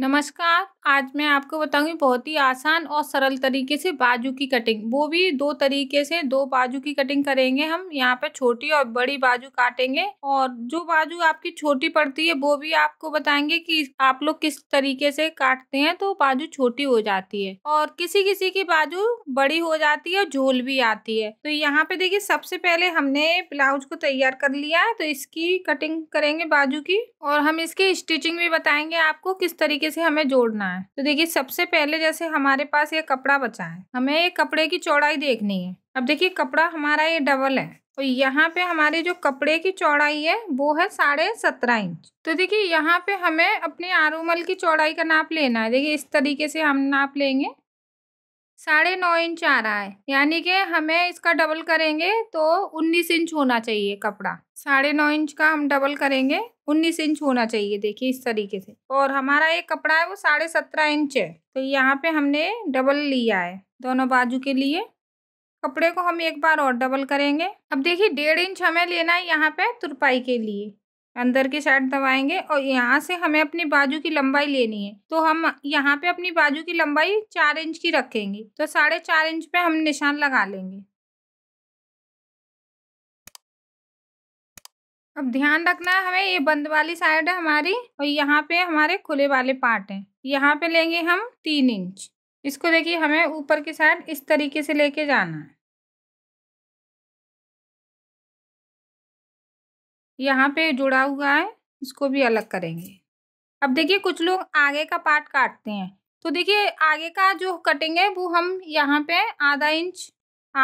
नमस्कार आज मैं आपको बताऊंगी बहुत ही आसान और सरल तरीके से बाजू की कटिंग वो भी दो तरीके से दो बाजू की कटिंग करेंगे हम यहाँ पे छोटी और बड़ी बाजू काटेंगे और जो बाजू आपकी छोटी पड़ती है वो भी आपको बताएंगे कि आप लोग किस तरीके से काटते हैं तो बाजू छोटी हो जाती है और किसी किसी की बाजू बड़ी हो जाती है और झोल भी आती है तो यहाँ पे देखिये सबसे पहले हमने ब्लाउज को तैयार कर लिया है तो इसकी कटिंग करेंगे बाजू की और हम इसकी स्टिचिंग भी बताएंगे आपको किस तरीके तरीके से हमें जोड़ना है तो देखिए सबसे पहले जैसे हमारे पास ये कपड़ा बचा है हमें ये कपड़े की चौड़ाई देखनी है अब देखिए कपड़ा हमारा ये डबल है और यहाँ पे हमारे जो कपड़े की चौड़ाई है वो है साढ़े सत्रह इंच तो देखिए यहाँ पे हमें अपने आरूमल की चौड़ाई का नाप लेना है देखिए इस तरीके से हम नाप लेंगे साढ़े नौ इंच आ रहा है यानी कि हमें इसका डबल करेंगे तो उन्नीस इंच होना चाहिए कपड़ा साढ़े नौ इंच का हम डबल करेंगे उन्नीस इंच होना चाहिए देखिए इस तरीके से और हमारा ये कपड़ा है वो साढ़े सत्रह इंच है तो यहाँ पे हमने डबल लिया है दोनों बाजू के लिए कपड़े को हम एक बार और डबल करेंगे अब देखिए डेढ़ इंच हमें लेना है यहाँ पे तुरपाई के लिए अंदर के साइड दबाएंगे और यहाँ से हमें अपनी बाजू की लंबाई लेनी है तो हम यहाँ पे अपनी बाजू की लंबाई चार इंच की रखेंगे तो साढ़े चार इंच पे हम निशान लगा लेंगे अब ध्यान रखना है हमें ये बंद वाली साइड है हमारी और यहाँ पे हमारे खुले वाले पार्ट हैं यहाँ पे लेंगे हम तीन इंच इसको देखिए हमें ऊपर की साइड इस तरीके से लेके जाना है यहाँ पे जुड़ा हुआ है इसको भी अलग करेंगे अब देखिए कुछ लोग आगे का पार्ट काटते हैं तो देखिए आगे का जो कटिंग है वो हम यहाँ पे आधा इंच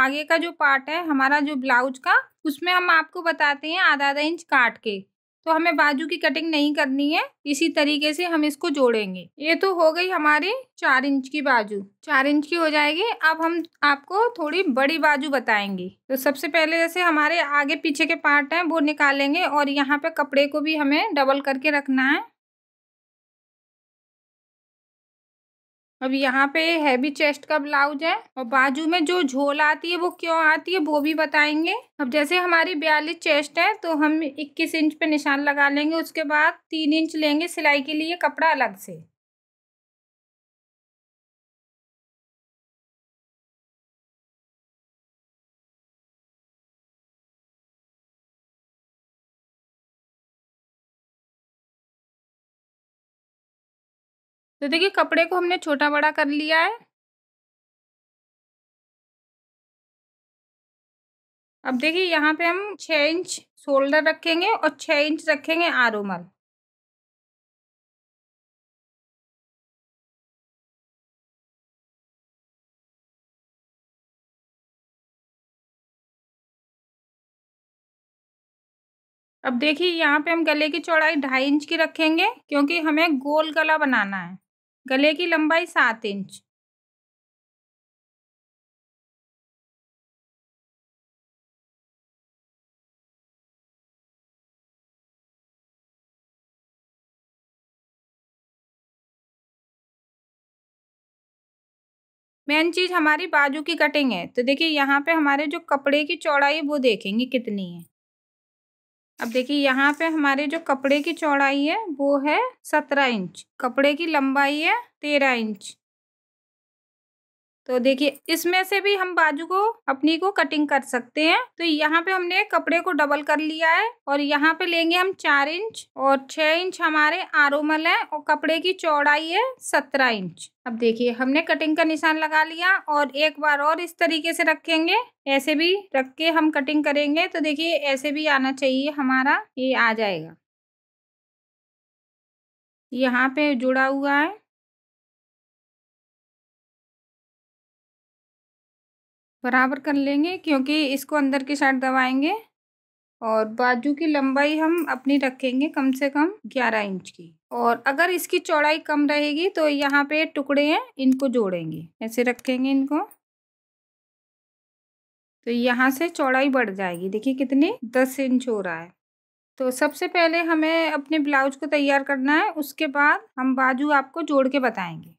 आगे का जो पार्ट है हमारा जो ब्लाउज का उसमें हम आपको बताते हैं आधा आधा इंच काट के तो हमें बाजू की कटिंग नहीं करनी है इसी तरीके से हम इसको जोड़ेंगे ये तो हो गई हमारी चार इंच की बाजू चार इंच की हो जाएगी अब हम आपको थोड़ी बड़ी बाजू बताएंगे तो सबसे पहले जैसे हमारे आगे पीछे के पार्ट हैं वो निकालेंगे और यहाँ पे कपड़े को भी हमें डबल करके रखना है अब यहाँ पे हैवी चेस्ट का ब्लाउज है और बाजू में जो झोल आती है वो क्यों आती है वो भी बताएंगे अब जैसे हमारी बयालीस चेस्ट है तो हम इक्कीस इंच पे निशान लगा लेंगे उसके बाद तीन इंच लेंगे सिलाई के लिए कपड़ा अलग से तो देखिए कपड़े को हमने छोटा बड़ा कर लिया है अब देखिए यहाँ पे हम छः इंच शोल्डर रखेंगे और छः इंच रखेंगे उमल अब देखिए यहाँ पे हम गले की चौड़ाई ढाई इंच की रखेंगे क्योंकि हमें गोल गला बनाना है गले की लंबाई सात इंच मेन चीज़ हमारी बाजू की कटिंग है तो देखिए यहाँ पे हमारे जो कपड़े की चौड़ाई वो देखेंगे कितनी है अब देखिए यहाँ पे हमारे जो कपड़े की चौड़ाई है वो है सत्रह इंच कपड़े की लंबाई है तेरह इंच तो देखिए इसमें से भी हम बाजू को अपनी को कटिंग कर सकते हैं तो यहाँ पे हमने कपड़े को डबल कर लिया है और यहाँ पे लेंगे हम चार इंच और छह इंच हमारे आरोमल है और कपड़े की चौड़ाई है सत्रह इंच अब देखिए हमने कटिंग का निशान लगा लिया और एक बार और इस तरीके से रखेंगे ऐसे भी रख के हम कटिंग करेंगे तो देखिये ऐसे भी आना चाहिए हमारा ये आ जाएगा यहाँ पे जुड़ा हुआ है बराबर कर लेंगे क्योंकि इसको अंदर की साइड दबाएंगे और बाजू की लंबाई हम अपनी रखेंगे कम से कम ग्यारह इंच की और अगर इसकी चौड़ाई कम रहेगी तो यहाँ पे टुकड़े हैं इनको जोड़ेंगे ऐसे रखेंगे इनको तो यहाँ से चौड़ाई बढ़ जाएगी देखिए कितनी दस इंच हो रहा है तो सबसे पहले हमें अपने ब्लाउज को तैयार करना है उसके बाद हम बाजू आपको जोड़ के बताएंगे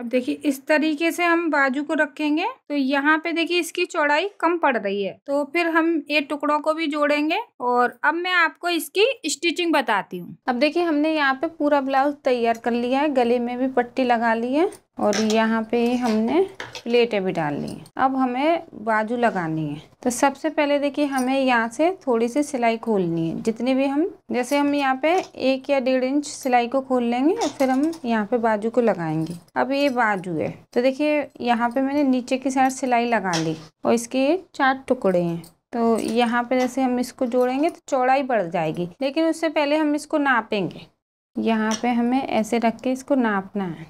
अब देखिए इस तरीके से हम बाजू को रखेंगे तो यहाँ पे देखिए इसकी चौड़ाई कम पड़ रही है तो फिर हम ये टुकड़ों को भी जोड़ेंगे और अब मैं आपको इसकी स्टिचिंग बताती हूँ अब देखिए हमने यहाँ पे पूरा ब्लाउज तैयार कर लिया है गले में भी पट्टी लगा ली है और यहाँ पे ही हमने प्लेटें भी डाल ली अब हमें बाजू लगानी है तो सबसे पहले देखिए हमें यहाँ से थोड़ी सी सिलाई खोलनी है जितनी भी हम जैसे हम यहाँ पे एक या डेढ़ इंच सिलाई को खोल लेंगे और फिर हम यहाँ पे बाजू को लगाएंगे अब ये बाजू है तो देखिए यहाँ पे मैंने नीचे की साइड सिलाई लगा ली और इसके चार टुकड़े हैं तो यहाँ पे जैसे हम इसको जोड़ेंगे तो चौड़ाई बढ़ जाएगी लेकिन उससे पहले हम इसको नापेंगे यहाँ पे हमें ऐसे रख के इसको नापना है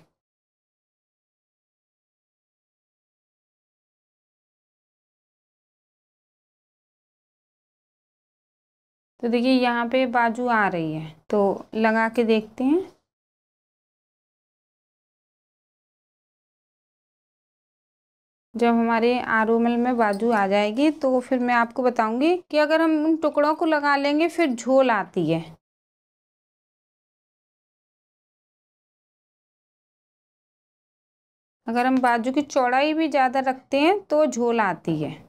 तो देखिए यहाँ पे बाजू आ रही है तो लगा के देखते हैं जब हमारे आर में बाजू आ जाएगी तो फिर मैं आपको बताऊंगी कि अगर हम उन टुकड़ों को लगा लेंगे फिर झोल आती है अगर हम बाजू की चौड़ाई भी ज़्यादा रखते हैं तो झोल आती है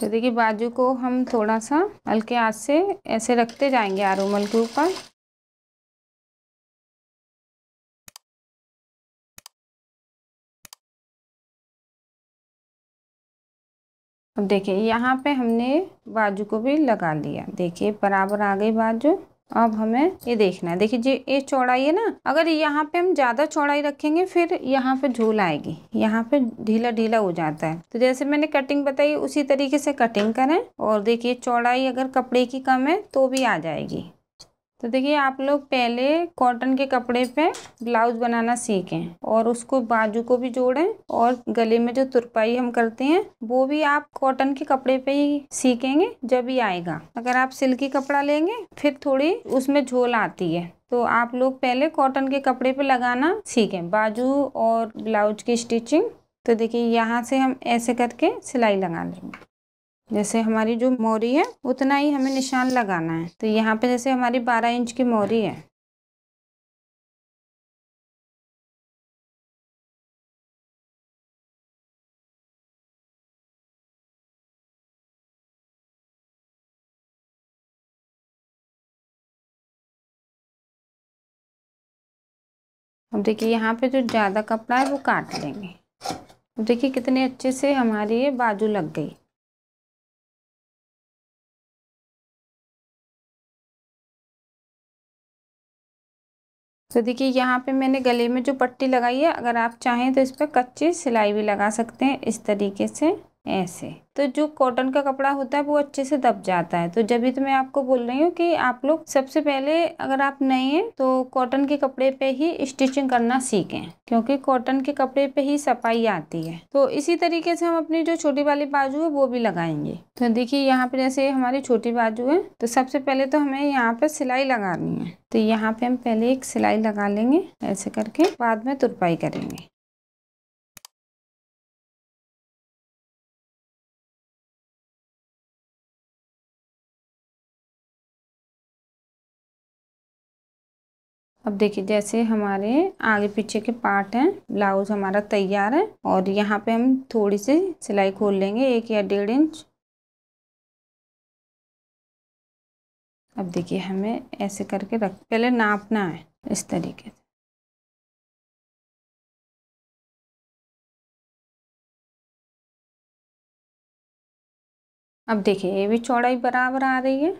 तो देखिए बाजू को हम थोड़ा सा हल्के हाथ से ऐसे रखते जाएंगे आरोमल के ऊपर अब देखिए यहाँ पे हमने बाजू को भी लगा लिया देखिए बराबर आ गई बाजू अब हमें ये देखना है देखिए जी ये चौड़ाई है ना अगर यहाँ पे हम ज़्यादा चौड़ाई रखेंगे फिर यहाँ पे झूल आएगी यहाँ पे ढीला ढीला हो जाता है तो जैसे मैंने कटिंग बताई उसी तरीके से कटिंग करें और देखिए चौड़ाई अगर कपड़े की कम है तो भी आ जाएगी तो देखिए आप लोग पहले कॉटन के कपड़े पे ब्लाउज बनाना सीखें और उसको बाजू को भी जोड़ें और गले में जो तुरपाई हम करते हैं वो भी आप कॉटन के कपड़े पे ही सीखेंगे जब ही आएगा अगर आप सिल्की कपड़ा लेंगे फिर थोड़ी उसमें झोल आती है तो आप लोग पहले कॉटन के कपड़े पे लगाना सीखें बाजू और ब्लाउज की स्टिचिंग तो देखिए यहाँ से हम ऐसे करके सिलाई लगा लेंगे जैसे हमारी जो मोरी है उतना ही हमें निशान लगाना है तो यहाँ पे जैसे हमारी बारह इंच की मोरी है अब देखिए यहाँ पे जो ज़्यादा कपड़ा है वो काट लेंगे अब देखिए कितने अच्छे से हमारी ये बाजू लग गई तो देखिए यहाँ पे मैंने गले में जो पट्टी लगाई है अगर आप चाहें तो इस पर कच्ची सिलाई भी लगा सकते हैं इस तरीके से ऐसे तो जो कॉटन का कपड़ा होता है वो अच्छे से दब जाता है तो जब भी तो मैं आपको बोल रही हूँ कि आप लोग सबसे पहले अगर आप नए हैं तो कॉटन के कपड़े पे ही स्टिचिंग करना सीखें क्योंकि कॉटन के कपड़े पे ही सफाई आती है तो इसी तरीके से हम अपनी जो छोटी वाली बाजू है वो भी लगाएंगे तो देखिए यहाँ पे जैसे हमारी छोटी बाजू है तो सबसे पहले तो हमें यहाँ पर सिलाई लगानी है तो यहाँ पे हम पहले एक सिलाई लगा लेंगे ऐसे करके बाद में तुरपाई करेंगे अब देखिए जैसे हमारे आगे पीछे के पार्ट हैं ब्लाउज हमारा तैयार है और यहाँ पे हम थोड़ी सी सिलाई खोल लेंगे एक या डेढ़ इंच अब देखिए हमें ऐसे करके रख पहले नापना है इस तरीके से अब देखिए ये भी चौड़ाई बराबर आ रही है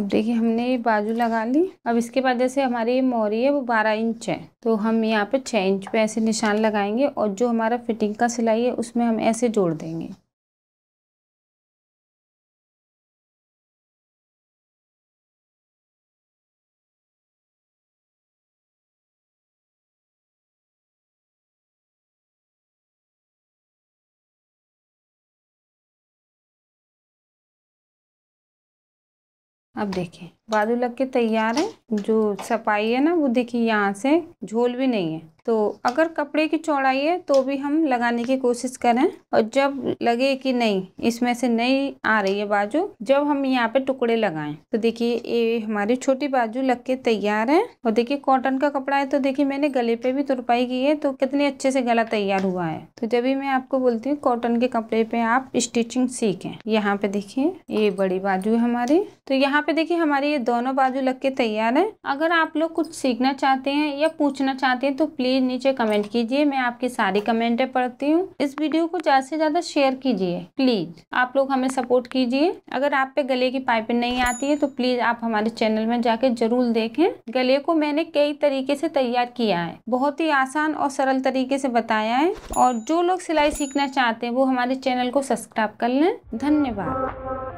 अब देखिए हमने ये बाजू लगा ली अब इसके बाद जैसे हमारी ये मोरी है वो बारह इंच है तो हम यहाँ पे छः इंच पे ऐसे निशान लगाएंगे और जो हमारा फिटिंग का सिलाई है उसमें हम ऐसे जोड़ देंगे अब देखें बाजू लग के तैयार है जो सफाई है ना वो देखिए यहाँ से झोल भी नहीं है तो अगर कपड़े की चौड़ाई है तो भी हम लगाने की कोशिश करें और जब लगे कि नहीं इसमें से नहीं आ रही है बाजू जब हम यहाँ पे टुकड़े लगाएं तो देखिए ये हमारी छोटी बाजू लग के तैयार है और देखिए कॉटन का कपड़ा है तो देखिए मैंने गले पे भी तुरपाई की है तो कितने अच्छे से गला तैयार हुआ है तो जब भी मैं आपको बोलती हूँ कॉटन के कपड़े पे आप स्टिचिंग सीखें यहाँ पे देखिए ये बड़ी बाजू है हमारी तो यहाँ पे देखिए हमारी दोनों बाजू लग के तैयार है अगर आप लोग कुछ सीखना चाहते हैं या पूछना चाहते हैं तो प्लीज़ नीचे कमेंट कीजिए मैं आपकी सारी कमेंटे पढ़ती हूँ इस वीडियो को ज़्यादा से ज़्यादा शेयर कीजिए प्लीज़ आप लोग हमें सपोर्ट कीजिए अगर आप पे गले की पाइपिंग नहीं आती है तो प्लीज़ आप हमारे चैनल में जाके जरूर देखें गले को मैंने कई तरीके से तैयार किया है बहुत ही आसान और सरल तरीके से बताया है और जो लोग सिलाई सीखना चाहते हैं वो हमारे चैनल को सब्सक्राइब कर लें धन्यवाद